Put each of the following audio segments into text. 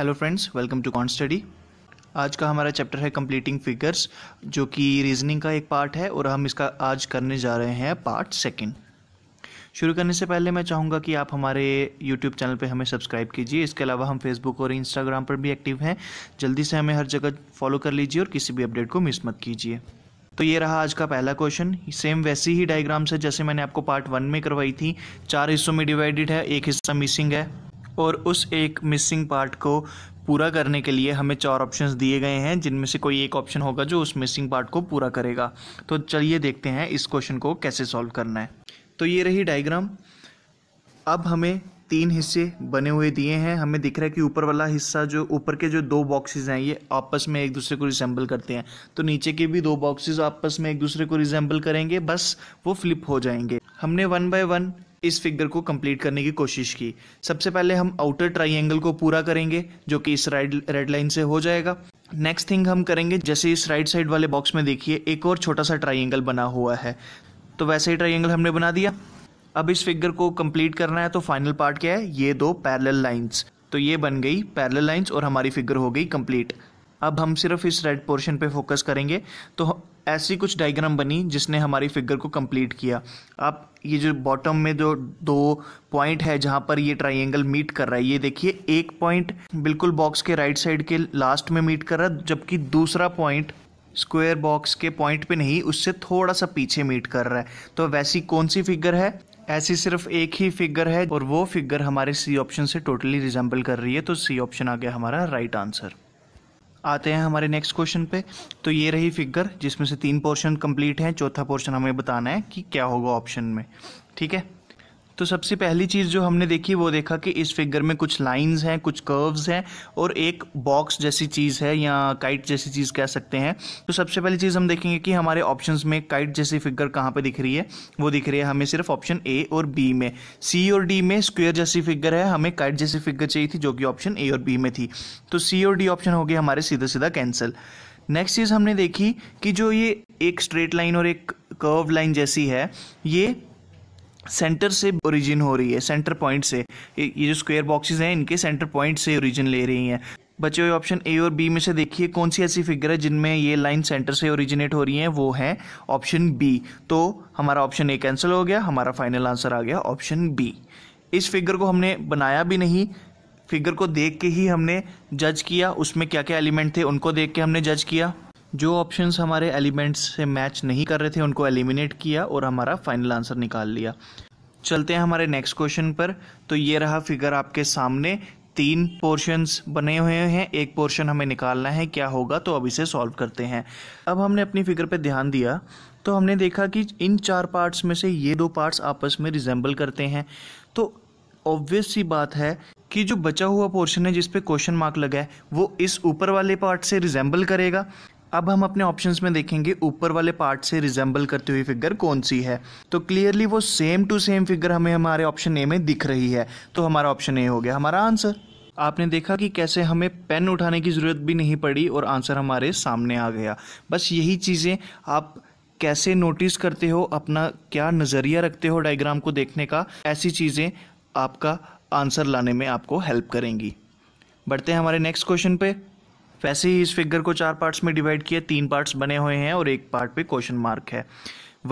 hello friends welcome to cont study आज का हमारा चैप्टर है कंप्लीटिंग फिगर्स जो कि रीजनिंग का एक पार्ट है और हम इसका आज करने जा रहे हैं पार्ट सेकंड शुरू करने से पहले मैं चाहूँगा कि आप हमारे यूट्यूब चैनल पे हमें सब्सक्राइब कीजिए इसके अलावा हम फेसबुक और इंस्टाग्राम पर भी एक्टिव हैं जल्दी से हमें हर जगह फॉलो कर लीजिए और किसी भी अपडेट को मिस मत कीजिए तो ये रहा आज का पहला क्वेश्चन सेम वैसी ही डायग्राम्स है जैसे मैंने आपको पार्ट वन में करवाई थी चार हिस्सों में डिवाइडेड है एक हिस्सा मिसिंग है और उस एक मिसिंग पार्ट को पूरा करने के लिए हमें चार ऑप्शंस दिए गए हैं जिनमें से कोई एक ऑप्शन होगा जो उस मिसिंग पार्ट को पूरा करेगा तो चलिए देखते हैं इस क्वेश्चन को कैसे सॉल्व करना है तो ये रही डायग्राम अब हमें तीन हिस्से बने हुए दिए हैं हमें दिख रहा है कि ऊपर वाला हिस्सा जो ऊपर के जो दो बॉक्सेस हैं ये आपस में एक दूसरे को रिजेंबल करते हैं तो नीचे के भी दो बॉक्सेस आपस में एक दूसरे को रिजेंबल करेंगे बस वो फ्लिप हो जाएंगे हमने वन बाय वन इस फिगर को कंप्लीट करने की कोशिश की सबसे पहले हम आउटर ट्राइंगल को पूरा करेंगे जो कि इस राइड रेड लाइन से हो जाएगा नेक्स्ट थिंग हम करेंगे जैसे इस राइट साइड वाले बॉक्स में देखिए एक और छोटा सा ट्राइंगल बना हुआ है तो वैसे ही ट्राइंगल हमने बना दिया अब इस फिगर को कंप्लीट करना है तो फाइनल पार्ट क्या है ये दो पैरल लाइन्स तो ये बन गई पैरल लाइन्स और हमारी फिगर हो गई कंप्लीट अब हम सिर्फ इस रेड पोर्शन पे फोकस करेंगे तो ऐसी कुछ डायग्राम बनी जिसने हमारी फिगर को कंप्लीट किया आप ये जो बॉटम में जो दो पॉइंट है जहाँ पर ये ट्राइंगल मीट कर रहा है ये देखिए एक पॉइंट बिल्कुल बॉक्स के राइट साइड के लास्ट में मीट कर रहा है जबकि दूसरा पॉइंट स्क्वायर बॉक्स के पॉइंट पे नहीं उससे थोड़ा सा पीछे मीट कर रहा है तो वैसी कौन सी फिगर है ऐसी सिर्फ एक ही फिगर है और वो फिगर हमारे सी ऑप्शन से टोटली रिजेंबल कर रही है तो सी ऑप्शन आ गया हमारा राइट right आंसर आते हैं हमारे नेक्स्ट क्वेश्चन पे तो ये रही फिगर जिसमें से तीन पोर्शन कंप्लीट हैं चौथा पोर्शन हमें बताना है कि क्या होगा ऑप्शन में ठीक है तो सबसे पहली चीज़ जो हमने देखी वो देखा कि इस फिगर में कुछ लाइंस हैं कुछ कर्व्स हैं और एक बॉक्स जैसी चीज़ है या काइट जैसी चीज़ कह सकते हैं तो सबसे पहली चीज़ हम देखेंगे कि हमारे ऑप्शन में काइट जैसी फिगर कहाँ पर दिख रही है वो दिख रही है हमें सिर्फ ऑप्शन ए और बी में सी और डी में स्क्वेयर जैसी फिगर है हमें काइट जैसी फिगर चाहिए थी जो कि ऑप्शन ए और बी में थी तो सी और डी ऑप्शन हो गया हमारे सीधा सीधा कैंसिल नेक्स्ट चीज़ हमने देखी कि जो ये एक स्ट्रेट लाइन और एक कर्व लाइन जैसी है ये सेंटर से ओरिजिन हो रही है सेंटर पॉइंट से ये जो स्क्वेयर बॉक्सेस हैं इनके सेंटर पॉइंट से ओरिजिन ले रही हैं बचे हुए ऑप्शन ए और बी में से देखिए कौन सी ऐसी फिगर है जिनमें ये लाइन सेंटर से ओरिजिनेट हो रही है वो है ऑप्शन बी तो हमारा ऑप्शन ए कैंसिल हो गया हमारा फाइनल आंसर आ गया ऑप्शन बी इस फिगर को हमने बनाया भी नहीं फिगर को देख के ही हमने जज किया उसमें क्या क्या एलिमेंट थे उनको देख के हमने जज किया जो ऑप्शंस हमारे एलिमेंट्स से मैच नहीं कर रहे थे उनको एलिमिनेट किया और हमारा फाइनल आंसर निकाल लिया चलते हैं हमारे नेक्स्ट क्वेश्चन पर तो ये रहा फिगर आपके सामने तीन पोर्शंस बने हुए हैं एक पोर्शन हमें निकालना है क्या होगा तो अब इसे सॉल्व करते हैं अब हमने अपनी फिगर पर ध्यान दिया तो हमने देखा कि इन चार पार्ट्स में से ये दो पार्ट्स आपस में रिजेंबल करते हैं तो ऑब्वियस सी बात है कि जो बचा हुआ पोर्शन है जिस पे क्वेश्चन मार्क लगा है वो इस ऊपर वाले पार्ट से रिजेंबल करेगा अब हम अपने ऑप्शंस में देखेंगे ऊपर वाले पार्ट से रिजेंबल करती हुई फिगर कौन सी है तो क्लियरली वो सेम टू सेम फिगर हमें हमारे ऑप्शन ए में दिख रही है तो हमारा ऑप्शन ए हो गया हमारा आंसर आपने देखा कि कैसे हमें पेन उठाने की ज़रूरत भी नहीं पड़ी और आंसर हमारे सामने आ गया बस यही चीज़ें आप कैसे नोटिस करते हो अपना क्या नज़रिया रखते हो डायग्राम को देखने का ऐसी चीज़ें आपका आंसर लाने में आपको हेल्प करेंगी बढ़ते हैं हमारे नेक्स्ट क्वेश्चन पे वैसे ही इस फिगर को चार पार्ट्स में डिवाइड किया तीन पार्ट्स बने हुए हैं और एक पार्ट पे क्वेश्चन मार्क है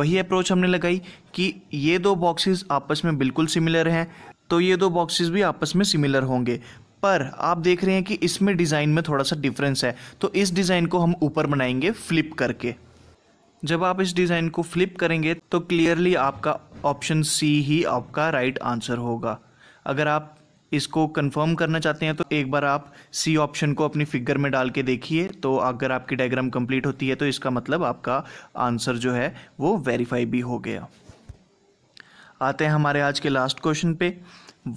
वही अप्रोच हमने लगाई कि ये दो बॉक्सेस आपस में बिल्कुल सिमिलर हैं तो ये दो बॉक्सेस भी आपस में सिमिलर होंगे पर आप देख रहे हैं कि इसमें डिज़ाइन में थोड़ा सा डिफरेंस है तो इस डिज़ाइन को हम ऊपर बनाएंगे फ्लिप करके जब आप इस डिज़ाइन को फ्लिप करेंगे तो क्लियरली आपका ऑप्शन सी ही आपका राइट right आंसर होगा अगर आप इसको कंफर्म करना चाहते हैं तो एक बार आप सी ऑप्शन को अपनी फिगर में डाल के देखिए तो अगर आपकी डायग्राम कंप्लीट होती है तो इसका मतलब आपका आंसर जो है वो वेरीफाई भी हो गया आते हैं हमारे आज के लास्ट क्वेश्चन पे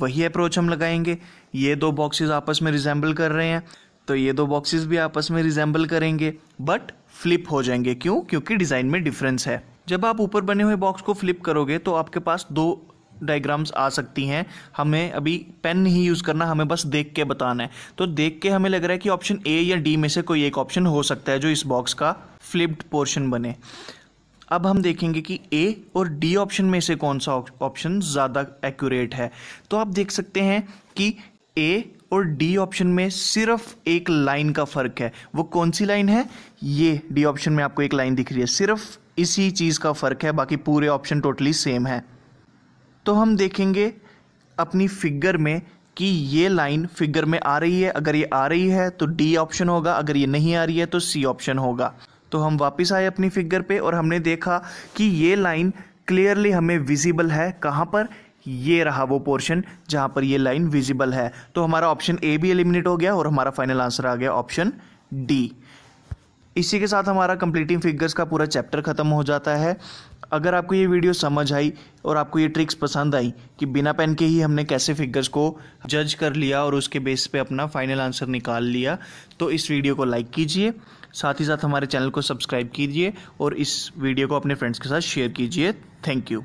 वही अप्रोच हम लगाएंगे ये दो बॉक्सेस आपस में रिजेंबल कर रहे हैं तो ये दो बॉक्सेस भी आपस में रिजेंबल करेंगे बट फ्लिप हो जाएंगे क्यों क्योंकि डिज़ाइन में डिफरेंस है जब आप ऊपर बने हुए बॉक्स को फ्लिप करोगे तो आपके पास दो डायग्राम्स आ सकती हैं हमें अभी पेन नहीं यूज़ करना हमें बस देख के बताना है तो देख के हमें लग रहा है कि ऑप्शन ए या डी में से कोई एक ऑप्शन हो सकता है जो इस बॉक्स का फ्लिप्ड पोर्शन बने अब हम देखेंगे कि ए और डी ऑप्शन में से कौन सा ऑप्शन ज़्यादा एक्यूरेट है तो आप देख सकते हैं कि ए और डी ऑप्शन में सिर्फ एक लाइन का फ़र्क है वो कौन सी लाइन है ये डी ऑप्शन में आपको एक लाइन दिख रही है सिर्फ इसी चीज़ का फ़र्क है बाकी पूरे ऑप्शन टोटली सेम है तो हम देखेंगे अपनी फिगर में कि ये लाइन फिगर में आ रही है अगर ये आ रही है तो डी ऑप्शन होगा अगर ये नहीं आ रही है तो सी ऑप्शन होगा तो हम वापस आए अपनी फिगर पे और हमने देखा कि ये लाइन क्लियरली हमें विजिबल है कहाँ पर ये रहा वो पोर्शन जहाँ पर ये लाइन विजिबल है तो हमारा ऑप्शन ए भी एलिमिनेट हो गया और हमारा फाइनल आंसर आ गया ऑप्शन डी इसी के साथ हमारा कंप्लीटिंग फिगर्स का पूरा चैप्टर ख़त्म हो जाता है अगर आपको ये वीडियो समझ आई और आपको ये ट्रिक्स पसंद आई कि बिना पेन के ही हमने कैसे फिगर्स को जज कर लिया और उसके बेस पे अपना फाइनल आंसर निकाल लिया तो इस वीडियो को लाइक कीजिए साथ ही साथ हमारे चैनल को सब्सक्राइब कीजिए और इस वीडियो को अपने फ्रेंड्स के साथ शेयर कीजिए थैंक यू